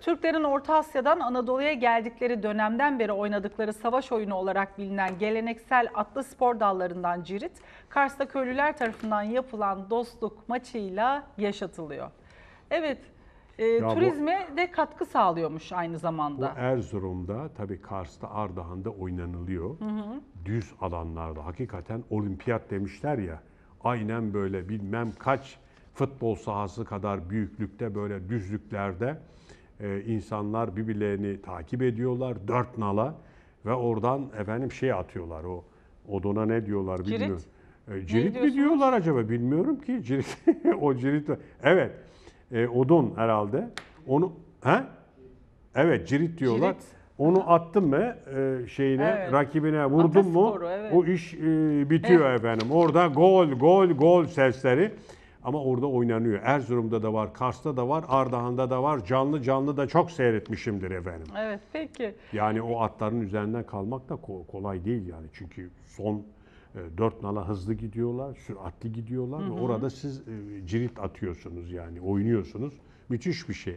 Türklerin Orta Asya'dan Anadolu'ya geldikleri dönemden beri oynadıkları savaş oyunu olarak bilinen geleneksel atlı spor dallarından cirit, Kars'ta köylüler tarafından yapılan dostluk maçıyla yaşatılıyor. Evet, e, bu- turizme de katkı sağlıyormuş aynı zamanda. Bu Erzurum'da tabii Kars'ta Ardahan'da oynanılıyor. Düz alanlarda hakikaten olimpiyat demişler ya. Aynen böyle bilmem kaç futbol sahası kadar büyüklükte böyle düzlüklerde e, insanlar birbirlerini takip ediyorlar. Dört nala ve oradan efendim şey atıyorlar o odona ne diyorlar bilmiyorum. Cirit. E, ee, cirit mi diyorlar acaba bilmiyorum ki. Cirit o cirit. Evet. E, odun herhalde. Onu he? Evet cirit diyorlar. Cirit. Onu attın mı e, şeyine evet. rakibine vurdum mu sporu, evet. o iş e, bitiyor evet. efendim. Orada gol gol gol sesleri. Ama orada oynanıyor. Erzurum'da da var, Kars'ta da var, Ardahan'da da var. Canlı canlı da çok seyretmişimdir efendim. Evet, peki. Yani o atların üzerinden kalmak da kolay değil yani. Çünkü son e, dört nala hızlı gidiyorlar, süratli gidiyorlar. Hı hı. Ve orada siz e, cirit atıyorsunuz yani, oynuyorsunuz. Müthiş bir şey.